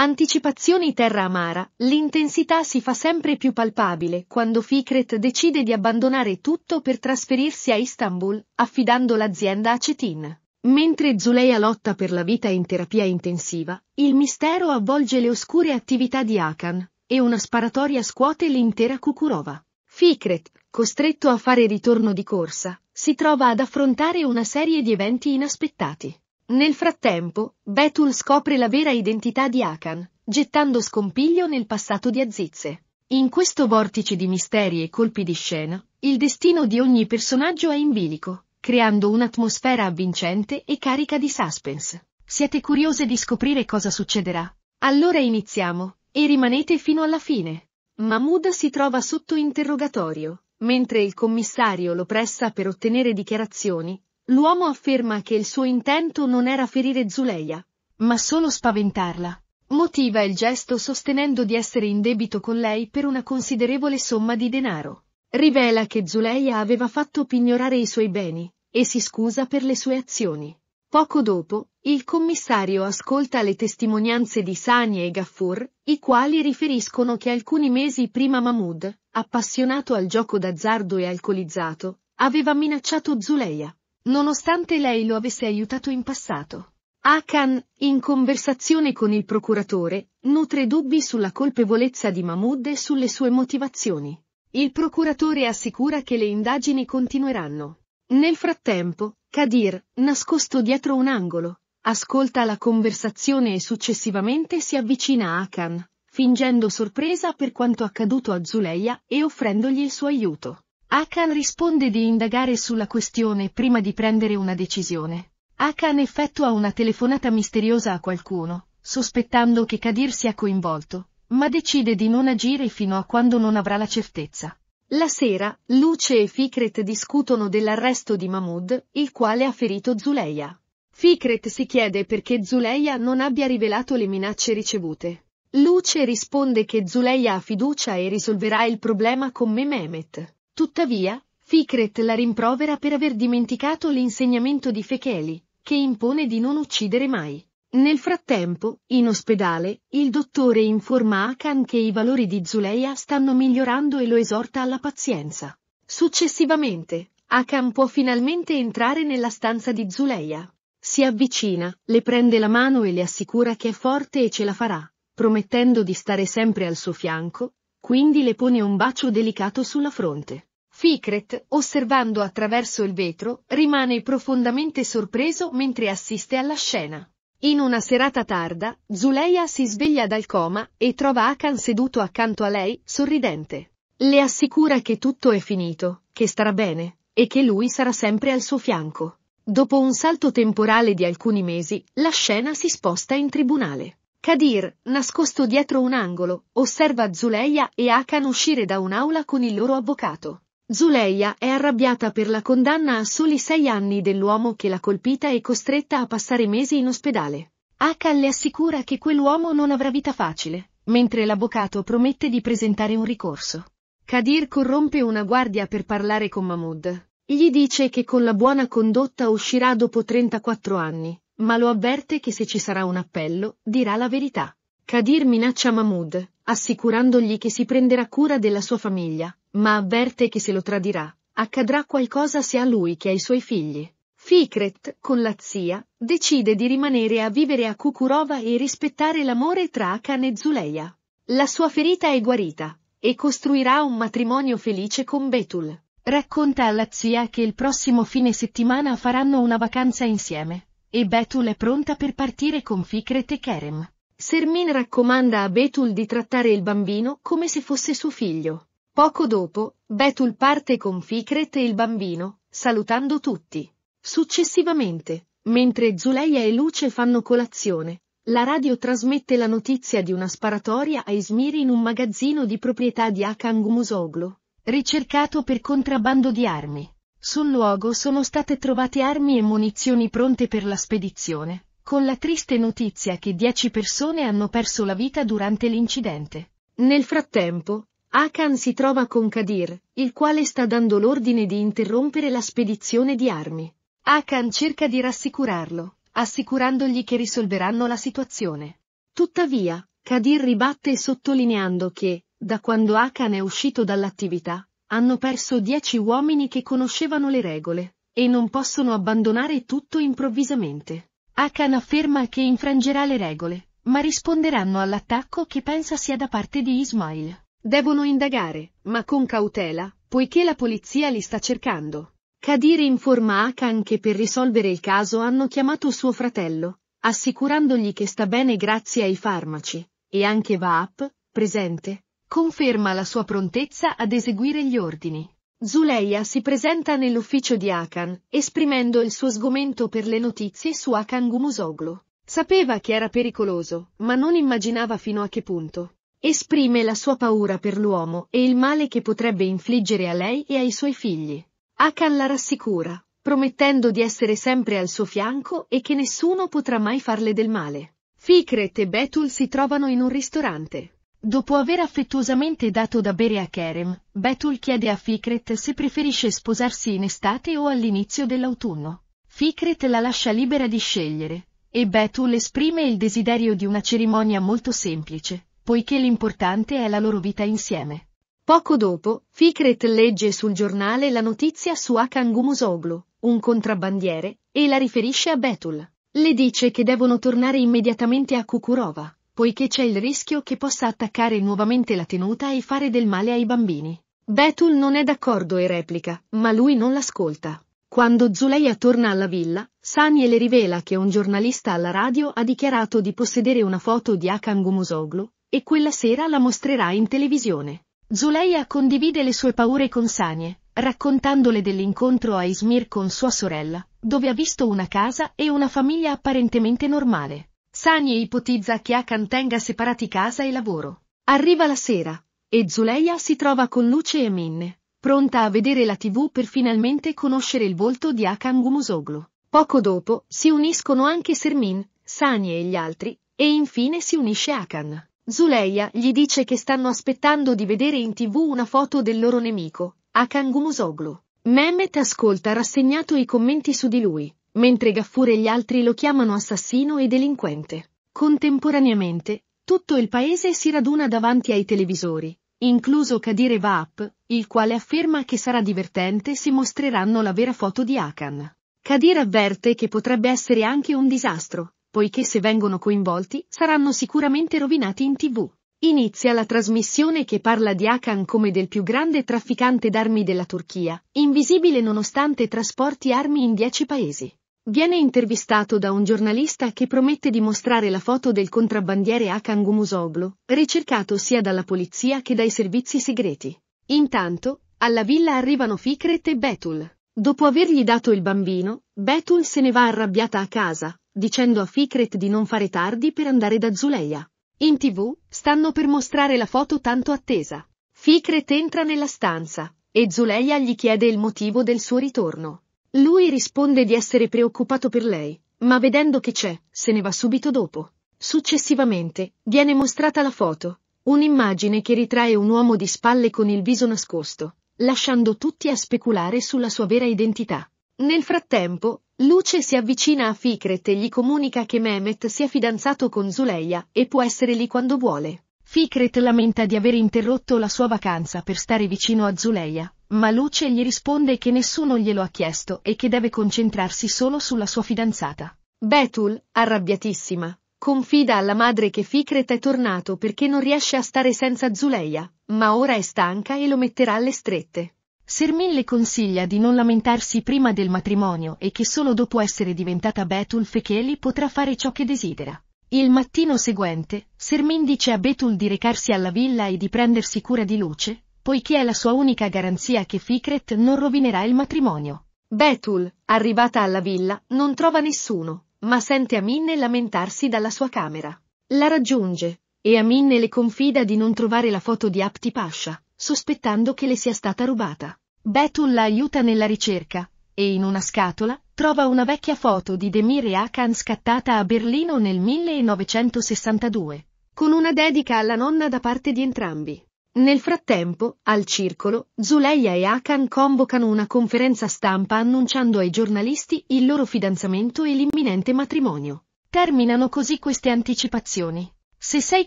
Anticipazioni Terra Amara, l'intensità si fa sempre più palpabile quando Fikret decide di abbandonare tutto per trasferirsi a Istanbul, affidando l'azienda a Cetin. Mentre Zuleia lotta per la vita in terapia intensiva, il mistero avvolge le oscure attività di Akan, e una sparatoria scuote l'intera Kukurova. Fikret, costretto a fare ritorno di corsa, si trova ad affrontare una serie di eventi inaspettati. Nel frattempo, Betul scopre la vera identità di Akan, gettando scompiglio nel passato di Azizze. In questo vortice di misteri e colpi di scena, il destino di ogni personaggio è in bilico, creando un'atmosfera avvincente e carica di suspense. Siete curiose di scoprire cosa succederà? Allora iniziamo, e rimanete fino alla fine. Mahmood si trova sotto interrogatorio, mentre il commissario lo pressa per ottenere dichiarazioni, L'uomo afferma che il suo intento non era ferire Zuleia, ma solo spaventarla. Motiva il gesto sostenendo di essere in debito con lei per una considerevole somma di denaro. Rivela che Zuleia aveva fatto pignorare i suoi beni e si scusa per le sue azioni. Poco dopo, il commissario ascolta le testimonianze di Sani e Gaffur, i quali riferiscono che alcuni mesi prima Mahmoud, appassionato al gioco d'azzardo e alcolizzato, aveva minacciato Zuleia nonostante lei lo avesse aiutato in passato. Akan, in conversazione con il procuratore, nutre dubbi sulla colpevolezza di Mahmoud e sulle sue motivazioni. Il procuratore assicura che le indagini continueranno. Nel frattempo, Kadir, nascosto dietro un angolo, ascolta la conversazione e successivamente si avvicina a Akan, fingendo sorpresa per quanto accaduto a Zuleya e offrendogli il suo aiuto. Akan risponde di indagare sulla questione prima di prendere una decisione. Akan effettua una telefonata misteriosa a qualcuno, sospettando che Kadir sia coinvolto, ma decide di non agire fino a quando non avrà la certezza. La sera, Luce e Fikret discutono dell'arresto di Mahmoud, il quale ha ferito Zuleya. Fikret si chiede perché Zuleya non abbia rivelato le minacce ricevute. Luce risponde che Zuleya ha fiducia e risolverà il problema con Mehmet. Tuttavia, Fikret la rimprovera per aver dimenticato l'insegnamento di Fecheli, che impone di non uccidere mai. Nel frattempo, in ospedale, il dottore informa Akan che i valori di Zuleia stanno migliorando e lo esorta alla pazienza. Successivamente, Akan può finalmente entrare nella stanza di Zuleia. Si avvicina, le prende la mano e le assicura che è forte e ce la farà, promettendo di stare sempre al suo fianco, quindi le pone un bacio delicato sulla fronte. Fikret, osservando attraverso il vetro, rimane profondamente sorpreso mentre assiste alla scena. In una serata tarda, Zuleia si sveglia dal coma e trova Akan seduto accanto a lei, sorridente. Le assicura che tutto è finito, che starà bene, e che lui sarà sempre al suo fianco. Dopo un salto temporale di alcuni mesi, la scena si sposta in tribunale. Kadir, nascosto dietro un angolo, osserva Zuleia e Akan uscire da un'aula con il loro avvocato. Zuleia è arrabbiata per la condanna a soli sei anni dell'uomo che l'ha colpita e costretta a passare mesi in ospedale. Aka le assicura che quell'uomo non avrà vita facile, mentre l'avvocato promette di presentare un ricorso. Kadir corrompe una guardia per parlare con Mahmoud. Gli dice che con la buona condotta uscirà dopo 34 anni, ma lo avverte che se ci sarà un appello, dirà la verità. Kadir minaccia Mahmud, assicurandogli che si prenderà cura della sua famiglia, ma avverte che se lo tradirà, accadrà qualcosa sia a lui che ai suoi figli. Fikret, con la zia, decide di rimanere a vivere a Kukurova e rispettare l'amore tra Akan e Zuleia. La sua ferita è guarita, e costruirà un matrimonio felice con Betul. Racconta alla zia che il prossimo fine settimana faranno una vacanza insieme, e Betul è pronta per partire con Fikret e Kerem. Sermin raccomanda a Betul di trattare il bambino come se fosse suo figlio. Poco dopo, Betul parte con Fikret e il bambino, salutando tutti. Successivamente, mentre Zuleia e Luce fanno colazione, la radio trasmette la notizia di una sparatoria a Izmir in un magazzino di proprietà di Akan Musoglu, ricercato per contrabbando di armi. Sul luogo sono state trovate armi e munizioni pronte per la spedizione con la triste notizia che dieci persone hanno perso la vita durante l'incidente. Nel frattempo, Akan si trova con Kadir, il quale sta dando l'ordine di interrompere la spedizione di armi. Akan cerca di rassicurarlo, assicurandogli che risolveranno la situazione. Tuttavia, Kadir ribatte sottolineando che, da quando Akan è uscito dall'attività, hanno perso dieci uomini che conoscevano le regole, e non possono abbandonare tutto improvvisamente. Akan afferma che infrangerà le regole, ma risponderanno all'attacco che pensa sia da parte di Ismail. Devono indagare, ma con cautela, poiché la polizia li sta cercando. Kadir informa Akan che per risolvere il caso hanno chiamato suo fratello, assicurandogli che sta bene grazie ai farmaci, e anche Vaap, presente, conferma la sua prontezza ad eseguire gli ordini. Zuleia si presenta nell'ufficio di Akan, esprimendo il suo sgomento per le notizie su Akan Gumusoglu. Sapeva che era pericoloso, ma non immaginava fino a che punto. Esprime la sua paura per l'uomo e il male che potrebbe infliggere a lei e ai suoi figli. Akan la rassicura, promettendo di essere sempre al suo fianco e che nessuno potrà mai farle del male. Fikret e Betul si trovano in un ristorante. Dopo aver affettuosamente dato da bere a Kerem, Betul chiede a Fikret se preferisce sposarsi in estate o all'inizio dell'autunno. Fikret la lascia libera di scegliere, e Betul esprime il desiderio di una cerimonia molto semplice, poiché l'importante è la loro vita insieme. Poco dopo, Fikret legge sul giornale la notizia su Akan Gumusoglu, un contrabbandiere, e la riferisce a Betul. Le dice che devono tornare immediatamente a Kukurova poiché c'è il rischio che possa attaccare nuovamente la tenuta e fare del male ai bambini. Betul non è d'accordo e replica, ma lui non l'ascolta. Quando Zuleia torna alla villa, Sani le rivela che un giornalista alla radio ha dichiarato di possedere una foto di Akan Gumusoglu, e quella sera la mostrerà in televisione. Zuleia condivide le sue paure con Sanie, raccontandole dell'incontro a Izmir con sua sorella, dove ha visto una casa e una famiglia apparentemente normale. Sani ipotizza che Akan tenga separati casa e lavoro. Arriva la sera, e Zuleia si trova con Luce e Minne, pronta a vedere la tv per finalmente conoscere il volto di Akan Gumosoglu. Poco dopo, si uniscono anche Sermin, Sani e gli altri, e infine si unisce Akan. Zuleia gli dice che stanno aspettando di vedere in tv una foto del loro nemico, Akan Gumosoglu. Mehmet ascolta rassegnato i commenti su di lui, mentre Gaffur e gli altri lo chiamano assassino e delinquente. Contemporaneamente, tutto il paese si raduna davanti ai televisori, incluso Kadir Vaap, il quale afferma che sarà divertente se mostreranno la vera foto di Akan. Kadir avverte che potrebbe essere anche un disastro, poiché se vengono coinvolti saranno sicuramente rovinati in tv. Inizia la trasmissione che parla di Akan come del più grande trafficante d'armi della Turchia, invisibile nonostante trasporti armi in dieci paesi. Viene intervistato da un giornalista che promette di mostrare la foto del contrabbandiere Hakan Gumusoglu, ricercato sia dalla polizia che dai servizi segreti. Intanto, alla villa arrivano Fikret e Betul. Dopo avergli dato il bambino, Betul se ne va arrabbiata a casa, dicendo a Fikret di non fare tardi per andare da Zuleia. In tv, stanno per mostrare la foto tanto attesa. Fikret entra nella stanza, e Zuleia gli chiede il motivo del suo ritorno. Lui risponde di essere preoccupato per lei, ma vedendo che c'è, se ne va subito dopo. Successivamente, viene mostrata la foto, un'immagine che ritrae un uomo di spalle con il viso nascosto, lasciando tutti a speculare sulla sua vera identità. Nel frattempo, Luce si avvicina a Fikret e gli comunica che Mehmet si è fidanzato con Zuleia e può essere lì quando vuole. Fikret lamenta di aver interrotto la sua vacanza per stare vicino a Zuleia, ma Luce gli risponde che nessuno glielo ha chiesto e che deve concentrarsi solo sulla sua fidanzata. Betul, arrabbiatissima, confida alla madre che Fikret è tornato perché non riesce a stare senza Zuleia, ma ora è stanca e lo metterà alle strette. Sermin le consiglia di non lamentarsi prima del matrimonio e che solo dopo essere diventata Betul Fekeli potrà fare ciò che desidera. Il mattino seguente, Sermin dice a Betul di recarsi alla villa e di prendersi cura di Luce, poiché è la sua unica garanzia che Fikret non rovinerà il matrimonio. Betul, arrivata alla villa, non trova nessuno, ma sente Aminne lamentarsi dalla sua camera. La raggiunge, e Aminne le confida di non trovare la foto di Apti Pasha, sospettando che le sia stata rubata. Betul la aiuta nella ricerca, e in una scatola, trova una vecchia foto di Demir e Akan scattata a Berlino nel 1962, con una dedica alla nonna da parte di entrambi. Nel frattempo, al circolo, Zuleia e Akan convocano una conferenza stampa annunciando ai giornalisti il loro fidanzamento e l'imminente matrimonio. Terminano così queste anticipazioni. Se sei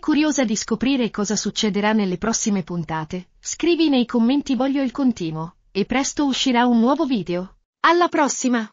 curiosa di scoprire cosa succederà nelle prossime puntate, scrivi nei commenti voglio il continuo, e presto uscirà un nuovo video. Alla prossima!